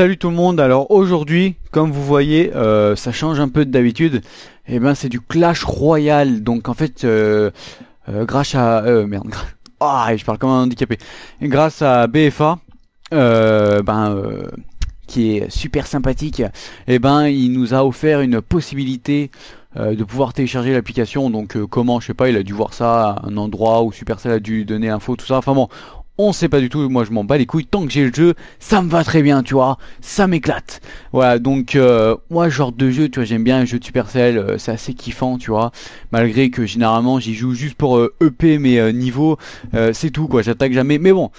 Salut tout le monde, alors aujourd'hui, comme vous voyez, euh, ça change un peu d'habitude, et eh ben c'est du Clash royal. donc en fait, euh, euh, grâce à... merde, ah, je parle comme un handicapé. Grâce à BFA, ben, qui est super sympathique, et eh ben il nous a offert une possibilité de pouvoir télécharger l'application, donc comment, je sais pas, il a dû voir ça un endroit où Supercell a dû donner info, tout ça, enfin bon, on sait pas du tout, moi je m'en bats les couilles, tant que j'ai le jeu, ça me va très bien, tu vois, ça m'éclate. Voilà, donc euh, moi genre de jeu, tu vois, j'aime bien les jeux de Supercell, euh, c'est assez kiffant, tu vois, malgré que généralement j'y joue juste pour EP euh, e mes niveaux, c'est tout quoi, j'attaque jamais, mais bon.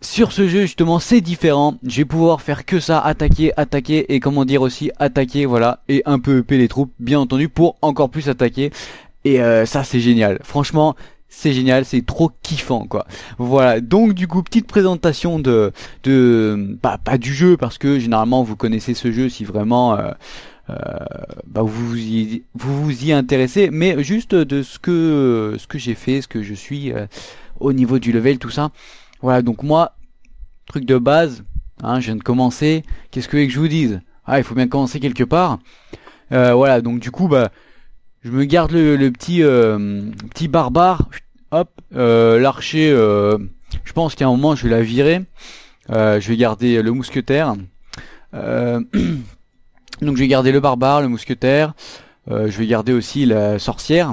Sur ce jeu justement c'est différent, je vais pouvoir faire que ça, attaquer, attaquer et comment dire aussi attaquer voilà et un peu EP les troupes bien entendu pour encore plus attaquer et ça c'est génial. Franchement, c'est génial, c'est trop kiffant quoi. Voilà, donc du coup petite présentation de de bah, pas du jeu parce que généralement vous connaissez ce jeu si vraiment euh, euh bah, vous y, vous vous y intéressez, mais juste de ce que ce que j'ai fait, ce que je suis euh, au niveau du level tout ça. Voilà, donc moi truc de base, hein, je viens de commencer. Qu'est-ce que, que je vous dise Ah, il faut bien commencer quelque part. Euh, voilà, donc du coup bah je me garde le, petit euh, petit barbare. Hop, euh, l'archer. Euh, je pense qu'à un moment je vais la virer. je vais garder le mousquetaire. donc je vais garder le barbare, le mousquetaire. je vais garder aussi la sorcière.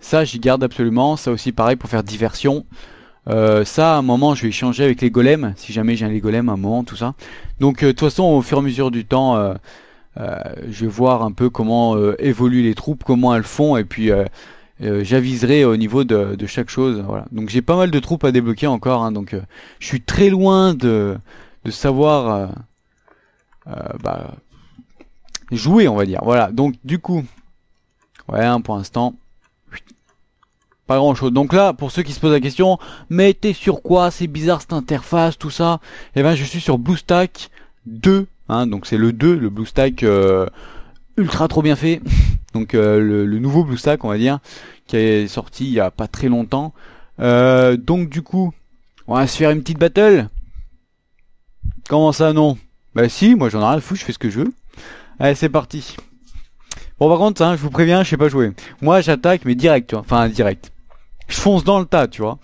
Ça, j'y garde absolument. Ça aussi, pareil, pour faire diversion. ça, à un moment, je vais échanger avec les golems, si jamais j'ai un golem à un moment, tout ça. Donc, de toute façon, au fur et à mesure du temps, euh, je vais voir un peu comment euh, évoluent les troupes, comment elles font, et puis euh, j'aviserai au niveau de, chaque chose. Voilà. Donc j'ai pas mal de troupes à débloquer encore, hein, donc je suis très loin de, savoir bah, jouer, on va dire. Voilà, donc du coup, ouais, hein, pour l'instant pas grand chose. Donc là, pour ceux qui se posent la question, mais t'es sur quoi C'est bizarre cette interface, tout ça. Eh ben, je suis sur BlueStack 2 Hein, donc c'est le 2, le Blue Stack euh, ultra trop bien fait. donc euh, le, nouveau nouveau Stack on va dire, qui est sorti il y a pas très longtemps. Euh, donc du coup, on va se faire une petite battle. Comment ça non Bah si, moi j'en ai rien à foutre, je fais ce que je veux. Allez, c'est parti. Bon par contre, hein, je vous préviens, je sais pas jouer. Moi j'attaque mais direct, tu Enfin direct. Je fonce dans le tas, tu vois.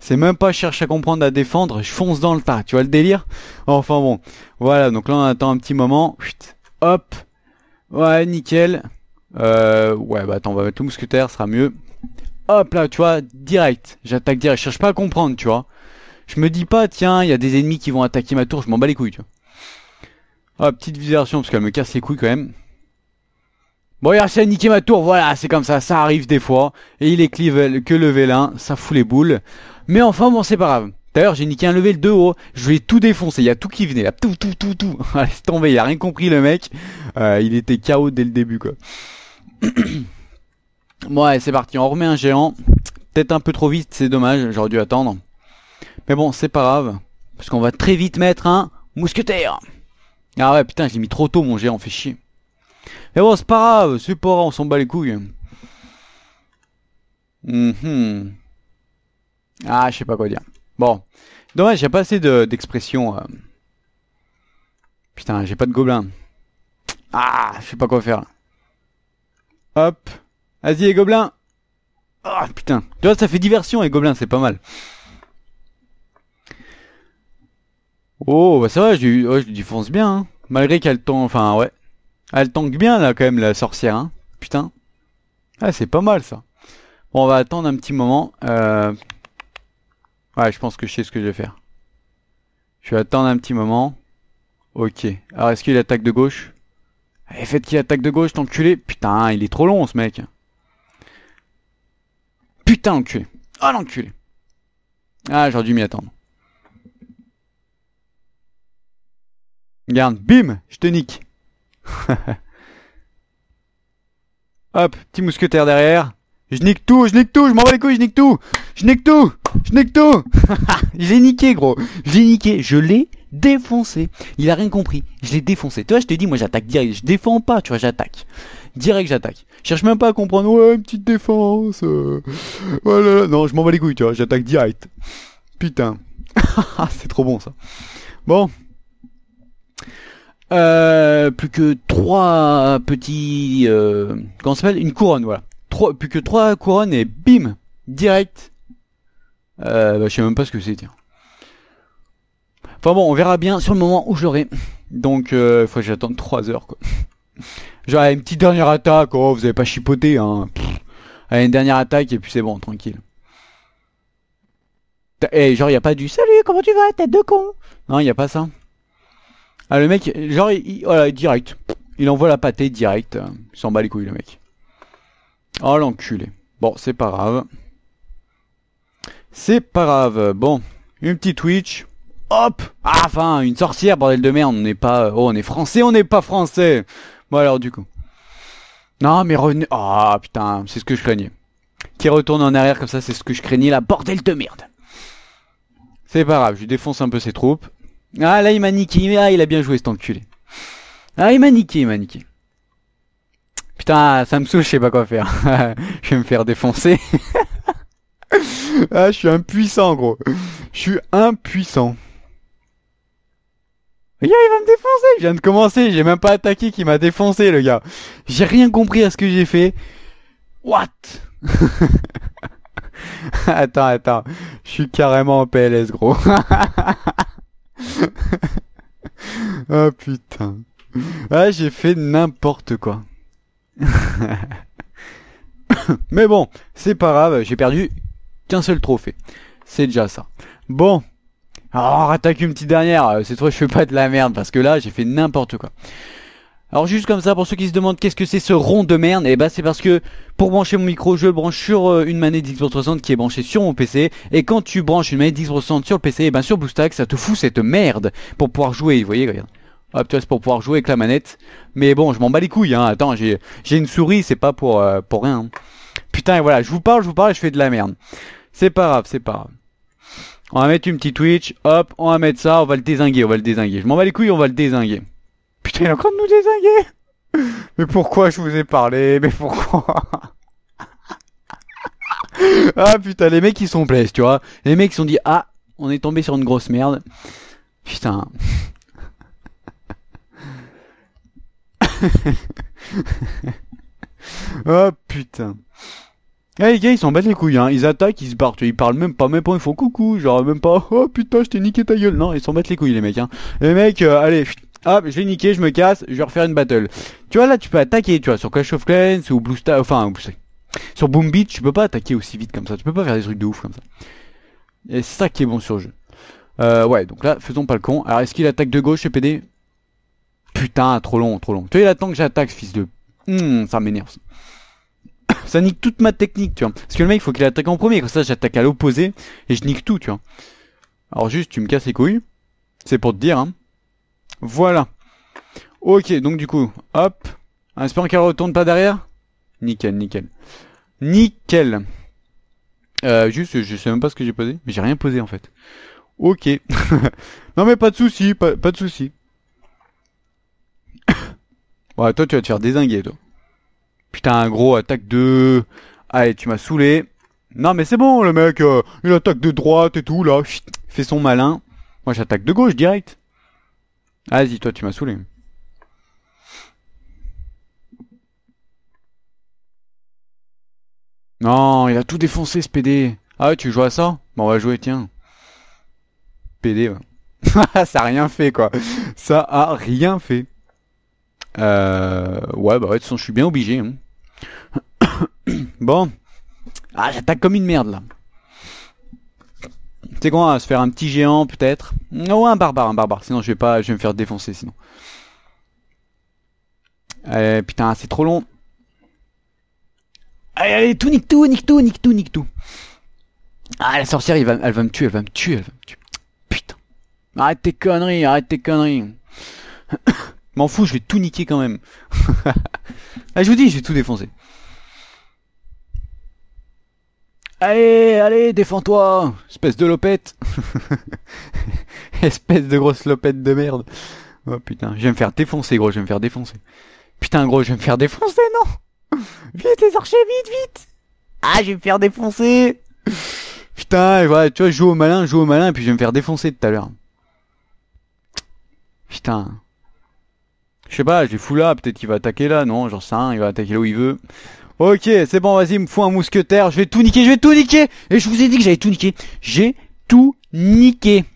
C'est même pas je cherche à comprendre, à défendre, je fonce dans le tas, tu vois le délire Enfin bon, voilà, donc là on attend un petit moment, hop, ouais, nickel, euh, ouais, bah attends, on va mettre le mousquetaire, sera mieux, hop là, tu vois, direct, j'attaque direct, je cherche pas à comprendre, tu vois, je me dis pas, tiens, il y a des ennemis qui vont attaquer ma tour, je m'en bats les couilles, tu vois. Hop, ah, petite visération parce qu'elle me casse les couilles quand même, Bon, il a niqué ma tour, voilà, c'est comme ça, ça arrive des fois. Et il est que level 1, ça fout les boules. Mais enfin, bon, c'est pas grave. D'ailleurs, j'ai niqué un level 2 haut, je ai tout défoncé, il y a tout qui venait là, tout, tout, tout, tout. Allez ah, tombé, il a rien compris le mec. Euh, il était KO dès le début, quoi. bon, allez, c'est parti, on remet un géant. Peut-être un peu trop vite, c'est dommage, j'aurais dû attendre. Mais bon, c'est pas grave, parce qu'on va très vite mettre un mousquetaire. Ah ouais, putain, j'ai mis trop tôt mon géant, fait chier. Et eh bon, c'est pas grave, c'est pas grave, on s'en bat les couilles. Mhm. Ah, je sais pas quoi dire. Bon. Dommage, j'ai pas assez d'expression. Euh. Putain, j'ai pas de gobelins. Ah, je sais pas quoi faire. Hop. Vas-y, les gobelins. Ah, putain. Tu vois, ça fait diversion, les gobelins, c'est pas mal. Oh, bah ça va, je, lui je défonce bien. Hein. Malgré qu'il y a le temps. Enfin, ouais elle tangue bien là quand même la sorcière, hein. Putain. Ah c'est pas mal ça. Bon on va attendre un petit moment. Euh. Ouais je pense que je sais ce que je vais faire. Je vais attendre un petit moment. Ok. Alors est-ce qu'il attaque de gauche Allez eh, faites qu'il attaque de gauche t'enculé. Putain il est trop long ce mec. Putain enculé. Ah oh, l'enculé. Ah j'aurais dû m'y attendre. Regarde. bim, je te nique. Hop, petit mousquetaire derrière. Je nique tout, je nique tout, je m'en bats les couilles, je nique tout. Je nique tout, je nique tout. j'ai niqué, gros. j'ai niqué, je l'ai défoncé. Il a rien compris. Je l'ai défoncé. Tu vois, je te dis, moi j'attaque direct. Je défends pas, tu vois, j'attaque. Direct, j'attaque. Je cherche même pas à comprendre. Ouais, une petite défense. Euh, oh non, je m'en bats les couilles, tu vois, j'attaque direct. Putain. C'est trop bon ça. Bon, euh, plus que trois petits, euh, comment s'appelle Une couronne, voilà. Trois, plus que trois couronnes et bim, direct. Euh, bah, je sais même pas ce que c'est. Enfin bon, on verra bien sur le moment où j'aurai. Donc, euh, faut que j'attende trois heures, quoi. Genre, une petite dernière attaque, oh, vous avez pas chipoté, hein. une dernière attaque, et puis c'est bon, tranquille. Et eh, genre, y a pas du salut, comment tu vas, tête de con. Non, y a pas ça. Ah, le mec, genre, il, voilà, direct. Il envoie la pâtée direct. Il s'en bat les couilles, le mec. Oh, l'enculé. Bon, c'est pas grave. C'est pas grave. Bon, une petite Twitch. Hop Ah, enfin, une sorcière, bordel de merde. On n'est pas... Oh, on est français, on n'est pas français Bon, alors, du coup. Non, mais revenez... Ah, putain, c'est ce que je craignais. Qui retourne en arrière comme ça, c'est ce que je craignais, la bordel de merde. C'est pas grave, je défonce un peu ses troupes. Ah là il m'a niqué, ah il a bien joué cet enculé. Ah il m'a niqué, il m'a niqué. Putain, ça me saoule, je sais pas quoi faire. je vais me faire défoncer. ah, je suis impuissant, gros. Je suis impuissant. Regarde, il va me défoncer. Je viens de commencer, j'ai même pas attaqué qui m'a défoncé, le gars. J'ai rien compris à ce que j'ai fait. What Attends, attends. Je suis carrément en PLS, gros. ah putain. Ah, j'ai fait n'importe quoi. Mais bon, c'est pas grave, j'ai perdu qu'un seul trophée. C'est déjà ça. Bon. Alors, on une petite dernière. Euh, c'est trop je fais pas de la merde parce que là, j'ai fait n'importe quoi. Alors juste comme ça, pour ceux qui se demandent qu'est-ce que c'est ce rond de merde, et eh bah ben, c'est parce que pour brancher mon micro, je le branche sur euh, une manette Xbox 360 qui est branchée sur mon PC, et quand tu branches une manette Xbox 360 sur le PC, et eh ben sur Boostack ça te fout cette merde pour pouvoir jouer, vous voyez, regarde. Hop, tu vois, c'est pour pouvoir jouer avec la manette. Mais bon, je m'en bats les couilles, hein. Attends, j'ai une souris, c'est pas pour, euh, pour rien. Hein. Putain, et voilà, je vous parle, je vous parle et je fais de la merde. C'est pas grave, c'est pas grave. On va mettre une petite Twitch, hop, on va mettre ça, on va le désinguer, on va le désinguer. Je m'en bats les couilles, on va le désinguer. Putain, il est en train de nous désinguer Mais pourquoi je vous ai parlé Mais pourquoi Ah putain, les mecs ils sont blessés, tu vois. Les mecs ils sont dit ah, on est tombé sur une grosse merde. Putain. oh putain. Eh les gars, ils s'en battent les couilles, hein. Ils attaquent, ils se partent, ils parlent même pas, même pas, ils font coucou, genre même pas, oh putain, je t'ai niqué ta gueule. Non, ils s'en battent les couilles, les mecs, hein. Les mecs, euh, allez, hop, je vais niqué, je me casse, je vais refaire une battle. Tu vois, là, tu peux attaquer, tu vois, sur Clash of Clans ou Blue Star, enfin, sur Boom Beach, tu peux pas attaquer aussi vite comme ça, tu peux pas faire des trucs de ouf comme ça. Et c'est ça qui est bon sur le jeu. Euh, ouais, donc là, faisons pas le con. Alors, est-ce qu'il attaque de gauche, EPD PD Putain, trop long, trop long. Tu vois, il attend que j'attaque, fils de... Hmm, ça m'énerve. ça nique toute ma technique, tu vois. Parce que le mec, il faut qu'il attaque en premier, comme ça, j'attaque à l'opposé, et je nique tout, tu vois. Alors juste, tu me casses les couilles. C'est pour te dire, hein. Voilà. Ok, donc du coup, hop. un espérant qu'elle retourne pas derrière. Nickel, nickel. Nickel. Euh, juste, je sais même pas ce que j'ai posé, mais j'ai rien posé en fait. Ok. non mais pas de souci, pas, de souci. ouais, toi tu vas te faire désinguer toi. Putain, un gros attaque de. Allez, tu m'as saoulé. Non mais c'est bon, le mec, euh, il attaque de droite et tout là, Fais fait son malin. Moi j'attaque de gauche direct. Ah, vas-y, toi, tu m'as saoulé. Non, il a tout défoncé, ce PD. Ah ouais, tu joues à ça Bon, on va jouer, tiens. PD, ça a rien fait, quoi. Ça a rien fait. Euh, ouais, bah, ouais, de toute façon, je suis bien obligé. Hein. bon. Ah, j'attaque comme une merde, là. C'est quoi, se faire un petit géant peut-être Non, un barbare, un barbare. Sinon, je vais pas, je vais me faire défoncer sinon. Eh, putain, c'est trop long. Allez, allez, tout nique tout, nique tout, nique tout, nique tout. Ah, la sorcière, elle va, elle va me tuer, elle va me tuer, elle va me tuer. Putain. Arrête tes conneries, arrête tes conneries. M'en fous, je vais tout niquer quand même. ah, je vous dis, je vais tout défoncer. Allez, allez, défends-toi Espèce de lopette Espèce de grosse lopette de merde Oh putain, je vais me faire défoncer gros, je vais me faire défoncer. Putain gros, je vais me faire défoncer, non Vite les archers, vite, vite Ah, je vais me faire défoncer Putain, tu vois, je joue au malin, je joue au malin, et puis je vais me faire défoncer tout à l'heure. Putain. Je sais pas, je fou là, peut-être qu'il va attaquer là, non, j'en sais il va attaquer là où il veut. Ok, c'est bon, vas-y, me faut un mousquetaire. Je vais tout niquer, je vais tout niquer. Et je vous ai dit que j'allais tout niquer. J'ai tout niqué.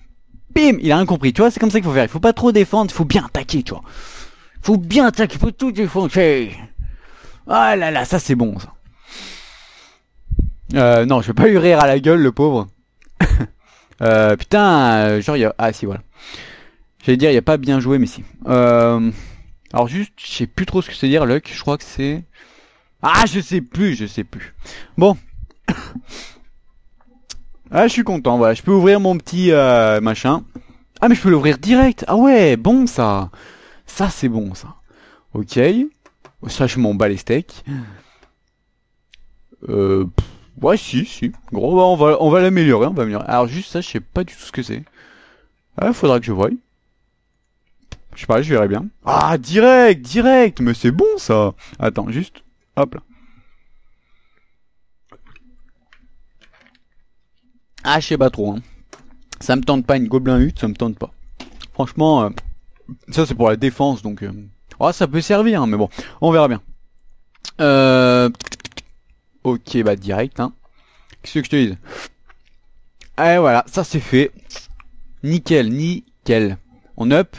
Bim, il a rien compris. Tu vois, c'est comme ça qu'il faut faire. Il faut pas trop défendre, il faut bien attaquer, tu vois. Il faut bien attaquer, il faut tout défoncer. Ah là là, ça c'est bon. Ça. Euh, non, je vais pas lui rire à la gueule, le pauvre. euh, putain, euh, genre, il y a... Ah si, voilà. J'allais dire, il n'y a pas bien joué, mais si. Euh... Alors juste, je sais plus trop ce que c'est dire, Luck. Je crois que c'est... Ah, je sais plus, je sais plus. Bon. Ah, je suis content, voilà. Je peux ouvrir mon petit euh, machin. Ah, mais je peux l'ouvrir direct. Ah ouais, bon ça. Ça, c'est bon ça. Ok. Ça, je m'en bats les steaks. Euh, ouais, si, si. Gros, bah, on va, on va l'améliorer, on va améliorer. Alors juste ça, je sais pas du tout ce que c'est. Ah, faudra que je voie. Je sais pas, je verrai bien. Ah, direct, direct, mais c'est bon ça. Attends, juste. Hop là. Ah, je sais pas trop. Hein. Ça me tente pas une gobelin hutte, ça me tente pas. Franchement, euh, ça c'est pour la défense, donc... Euh, oh, ça peut servir, hein, mais bon, on verra bien. Euh, ok, bah direct, hein. Qu'est-ce que je te dis Allez, eh, voilà, ça c'est fait. Nickel, nickel. On up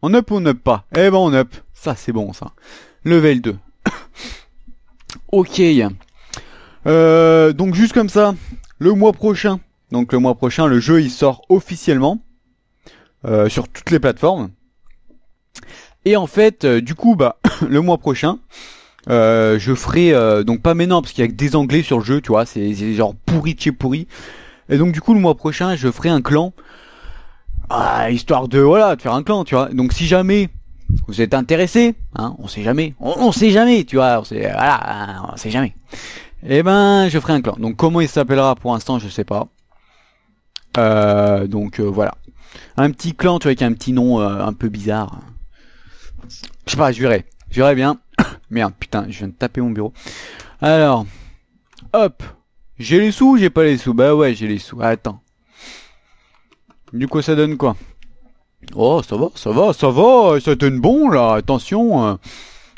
On up ou on up pas Eh ben on up. Ça c'est bon, ça. Level 2. Ok. Euh, donc juste comme ça, le mois prochain, donc le mois prochain, le jeu il sort officiellement euh, sur toutes les plateformes. Et en fait, euh, du coup, bah le mois prochain, je ferai donc pas maintenant parce qu'il y a que des anglais sur le jeu, tu vois, c'est genre pourri de chez pourri. Et donc du coup, le mois prochain, je ferai un clan, ah, histoire de voilà de faire un clan, tu vois. Donc si jamais vous êtes intéressé, hein, on sait jamais, on, sait jamais, tu vois, on sait, voilà, hein, on sait jamais. Eh ben, je ferai un clan. Donc comment il s'appellera pour l'instant, je sais pas. Euh, donc euh, voilà, un petit clan, tu vois, avec un petit nom euh, un peu bizarre. Je sais pas, je verrai, je verrai bien. Merde, putain, je viens de taper mon bureau. Alors, hop, j'ai les sous, j'ai pas les sous. Bah ouais, j'ai les sous. Attends. Du coup, ça donne quoi Oh, ça va, ça va, ça va, euh, ça donne bon là, attention. Hein,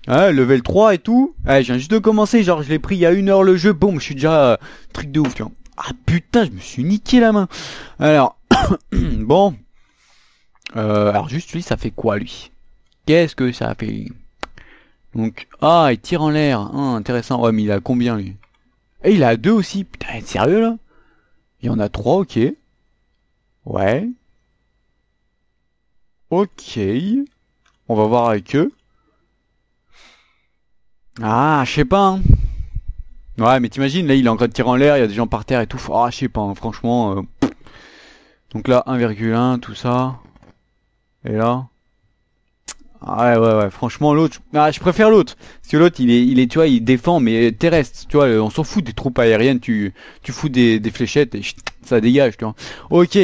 hein level 3 et tout. Eh, je viens juste de commencer, genre je l'ai pris il y a une heure le jeu, bon, je suis déjà euh, truc de ouf. Ah putain, je me suis niqué la main. Alors, bon. Euh, alors juste lui, ça fait quoi lui Qu'est-ce que ça fait Donc, ah, il tire en l'air. hein, intéressant. Ouais, mais il a combien lui Et eh, il a deux aussi. Putain, sérieux là Il y en a trois, ok. Ouais. Ok. On va voir avec eux. Ah, je sais pas. Hein. Ouais, mais t'imagines, là, il est en train de tirer en l'air, il y a des gens par terre et tout. Ah, je sais pas, hein. franchement. Euh, Donc là, 1,1, tout ça. Et là. Ah, ouais, ouais, ouais. Franchement, l'autre. Ah, je préfère l'autre. Parce que l'autre, il est, il est, tu vois, il défend, mais terrestre. Tu vois, on s'en fout des troupes aériennes. Tu, tu fous des, des fléchettes et ça dégage, tu vois. Ok.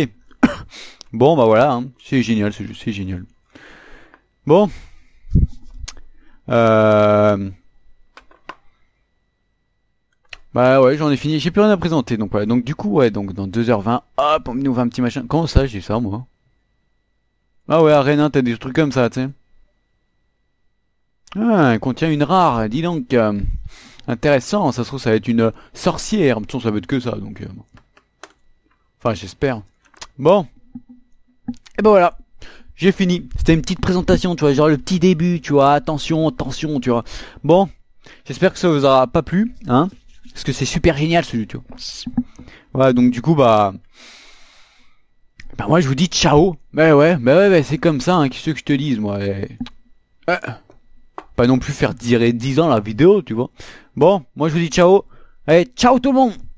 Bon, bah voilà, hein. c'est génial, c'est juste, génial. Bon. Euh... Bah ouais, j'en ai fini, j'ai plus rien à présenter, donc voilà. Donc du coup, ouais, donc dans 2h20, hop, on nous un petit machin. Comment ça, j'ai ça, moi Ah ouais, Arena, t'as des trucs comme ça, tu sais. Ah, contient une rare, dis donc. Euh, intéressant, ça se trouve, ça va être une sorcière. De toute façon, ça va être que ça, donc... Euh, enfin, j'espère. Bon. Et ben voilà, j'ai fini. C'était une petite présentation, tu vois, genre le petit début, tu vois, attention, attention, tu vois. Bon, j'espère que ça vous aura pas plu, hein, parce que c'est super génial ce tu vois. Voilà, donc du coup, bah... Bah moi je vous dis ciao. Bah ouais, bah ouais, bah, c'est comme ça, hein, qu'est-ce que je te dise, moi. Eh. Pas non plus faire dire 10 ans la vidéo, tu vois. Bon, moi je vous dis ciao. Allez, eh, ciao tout le monde